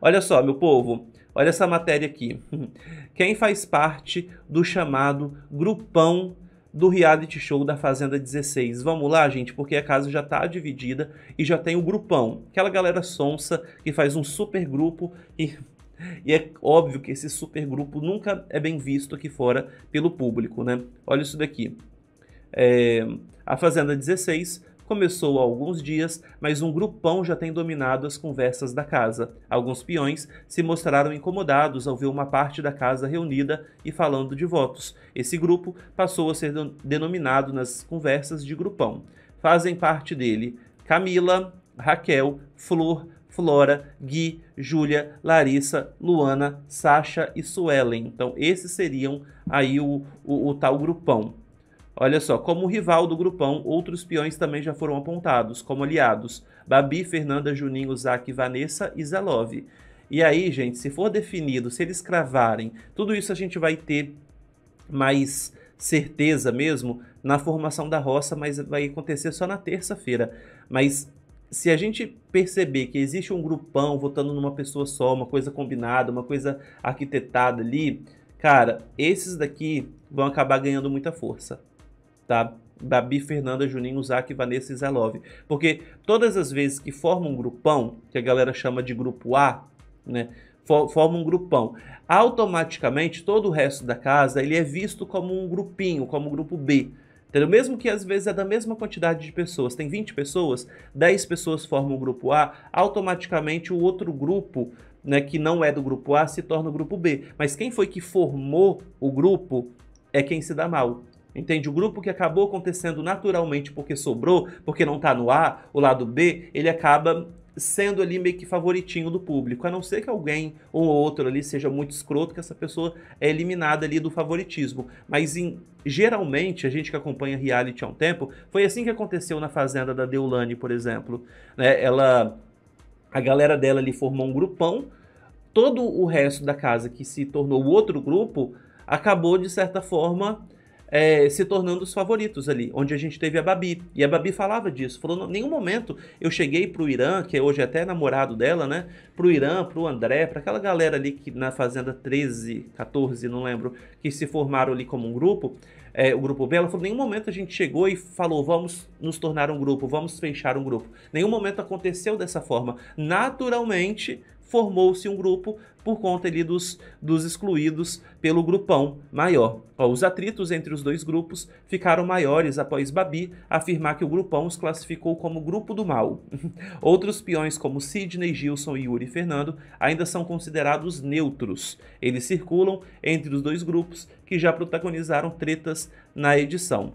Olha só, meu povo, olha essa matéria aqui. Quem faz parte do chamado grupão do reality show da Fazenda 16. Vamos lá, gente, porque a casa já tá dividida e já tem o grupão. Aquela galera sonsa que faz um super grupo e e é óbvio que esse supergrupo nunca é bem visto aqui fora pelo público, né? Olha isso daqui. É, a Fazenda 16 começou há alguns dias, mas um grupão já tem dominado as conversas da casa. Alguns peões se mostraram incomodados ao ver uma parte da casa reunida e falando de votos. Esse grupo passou a ser denominado nas conversas de grupão. Fazem parte dele Camila, Raquel, Flor, Flora, Gui, Júlia, Larissa, Luana, Sasha e Suelen. Então, esses seriam aí o, o, o tal grupão. Olha só, como rival do grupão, outros peões também já foram apontados como aliados. Babi, Fernanda, Juninho, Zac, Vanessa e Zelov. E aí, gente, se for definido, se eles cravarem, tudo isso a gente vai ter mais certeza mesmo na formação da roça, mas vai acontecer só na terça-feira. Mas se a gente perceber que existe um grupão votando numa pessoa só, uma coisa combinada, uma coisa arquitetada ali, cara, esses daqui vão acabar ganhando muita força tá? Babi, Fernanda, Juninho, Zac, Vanessa e Zelov. Porque todas as vezes que forma um grupão, que a galera chama de grupo A, né? Forma um grupão. Automaticamente, todo o resto da casa, ele é visto como um grupinho, como um grupo B. Entendeu? Mesmo que às vezes é da mesma quantidade de pessoas, tem 20 pessoas, 10 pessoas formam o grupo A, automaticamente o outro grupo, né, que não é do grupo A, se torna o grupo B. Mas quem foi que formou o grupo é quem se dá mal. Entende? O grupo que acabou acontecendo naturalmente porque sobrou, porque não está no A, o lado B, ele acaba sendo ali meio que favoritinho do público, a não ser que alguém ou outro ali seja muito escroto, que essa pessoa é eliminada ali do favoritismo. Mas em, geralmente, a gente que acompanha reality há um tempo, foi assim que aconteceu na Fazenda da Deulane, por exemplo. Né? Ela, a galera dela ali formou um grupão, todo o resto da casa que se tornou o outro grupo, acabou de certa forma é, se tornando os favoritos ali, onde a gente teve a Babi. E a Babi falava disso, falou, em nenhum momento eu cheguei pro Irã, que é hoje é até namorado dela, né? Pro Irã, pro André, para aquela galera ali que na Fazenda 13, 14, não lembro, que se formaram ali como um grupo, é, o grupo B, ela falou, em nenhum momento a gente chegou e falou, vamos nos tornar um grupo, vamos fechar um grupo. Nenhum momento aconteceu dessa forma. Naturalmente, formou-se um grupo por conta ali dos, dos excluídos pelo grupão maior. Ó, os atritos entre os dois grupos ficaram maiores após Babi afirmar que o grupão os classificou como grupo do mal. Outros peões como Sidney, Gilson, Yuri e Fernando ainda são considerados neutros. Eles circulam entre os dois grupos que já protagonizaram tretas na edição.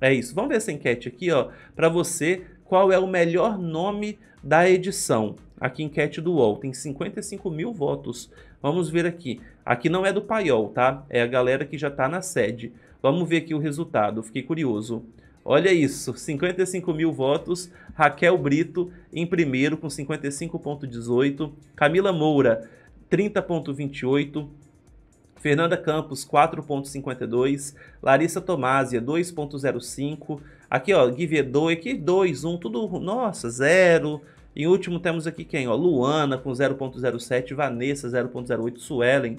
É isso. Vamos ver essa enquete aqui, ó, para você qual é o melhor nome da edição. Aqui, enquete do UOL, tem 55 mil votos. Vamos ver aqui. Aqui não é do paiol, tá? É a galera que já está na sede. Vamos ver aqui o resultado, fiquei curioso. Olha isso, 55 mil votos, Raquel Brito em primeiro com 55,18, Camila Moura 30,28, Fernanda Campos 4,52, Larissa Tomásia 2,05, aqui ó, Guivedo aqui 2, 1, tudo, nossa, zero, em último, temos aqui quem? Ó, Luana com 0.07, Vanessa 0.08, Suelen.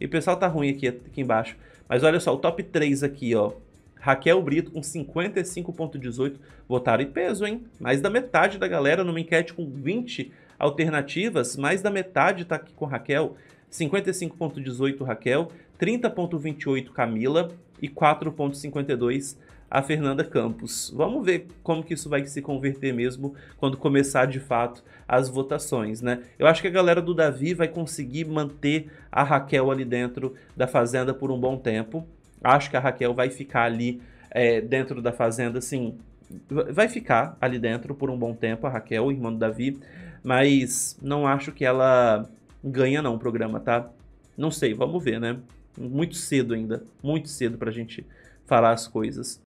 E o pessoal tá ruim aqui, aqui embaixo. Mas olha só, o top 3 aqui, ó. Raquel Brito com 55.18 votaram em peso, hein? Mais da metade da galera numa enquete com 20 alternativas, mais da metade tá aqui com Raquel. 55.18 Raquel, 30.28 Camila e 4.52 a Fernanda Campos. Vamos ver como que isso vai se converter mesmo quando começar de fato as votações, né? Eu acho que a galera do Davi vai conseguir manter a Raquel ali dentro da fazenda por um bom tempo. Acho que a Raquel vai ficar ali é, dentro da fazenda, assim, vai ficar ali dentro por um bom tempo, a Raquel, irmã do Davi, mas não acho que ela ganha não o programa, tá? Não sei, vamos ver, né? Muito cedo ainda, muito cedo pra gente falar as coisas.